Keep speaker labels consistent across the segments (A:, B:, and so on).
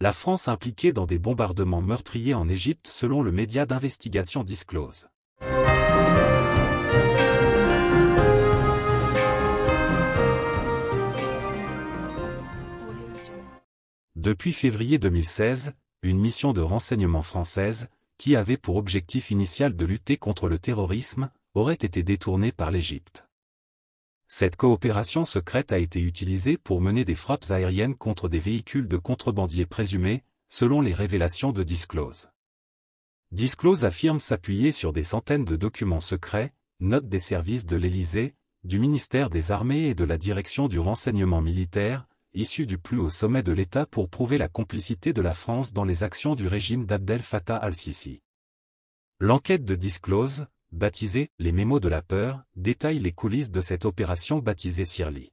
A: la France impliquée dans des bombardements meurtriers en Égypte selon le média d'investigation Disclose. Depuis février 2016, une mission de renseignement française, qui avait pour objectif initial de lutter contre le terrorisme, aurait été détournée par l'Égypte. Cette coopération secrète a été utilisée pour mener des frappes aériennes contre des véhicules de contrebandiers présumés, selon les révélations de Disclose. Disclose affirme s'appuyer sur des centaines de documents secrets, notes des services de l'Élysée, du ministère des Armées et de la Direction du renseignement militaire, issus du plus haut sommet de l'État pour prouver la complicité de la France dans les actions du régime d'Abdel Fattah al-Sisi. L'enquête de Disclose, baptisé « Les mémos de la peur », détaille les coulisses de cette opération baptisée Sirli.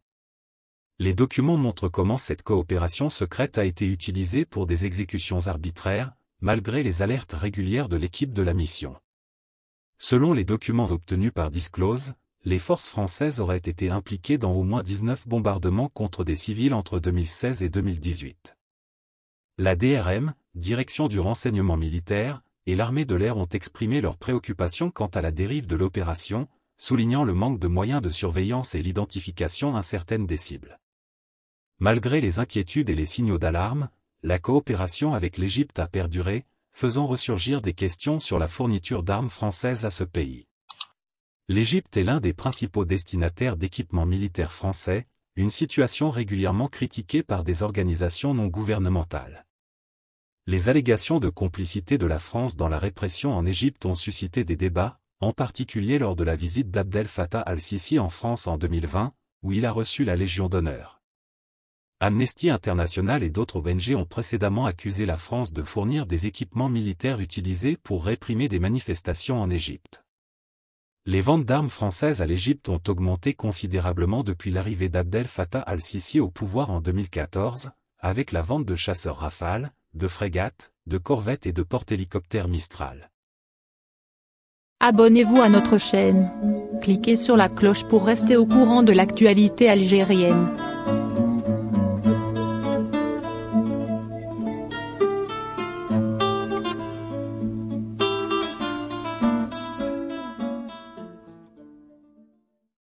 A: Les documents montrent comment cette coopération secrète a été utilisée pour des exécutions arbitraires, malgré les alertes régulières de l'équipe de la mission. Selon les documents obtenus par Disclose, les forces françaises auraient été impliquées dans au moins 19 bombardements contre des civils entre 2016 et 2018. La DRM, Direction du renseignement militaire, et l'armée de l'air ont exprimé leurs préoccupations quant à la dérive de l'opération, soulignant le manque de moyens de surveillance et l'identification incertaine des cibles. Malgré les inquiétudes et les signaux d'alarme, la coopération avec l'Égypte a perduré, faisant ressurgir des questions sur la fourniture d'armes françaises à ce pays. L'Égypte est l'un des principaux destinataires d'équipements militaires français, une situation régulièrement critiquée par des organisations non gouvernementales les allégations de complicité de la France dans la répression en Égypte ont suscité des débats, en particulier lors de la visite d'Abdel Fattah al-Sisi en France en 2020, où il a reçu la Légion d'honneur. Amnesty International et d'autres ONG ont précédemment accusé la France de fournir des équipements militaires utilisés pour réprimer des manifestations en Égypte. Les ventes d'armes françaises à l'Égypte ont augmenté considérablement depuis l'arrivée d'Abdel Fattah al-Sisi au pouvoir en 2014, avec la vente de chasseurs Rafale, de frégates, de corvettes et de porte-hélicoptères Mistral. Abonnez-vous à notre chaîne. Cliquez sur la cloche pour rester au courant de l'actualité algérienne.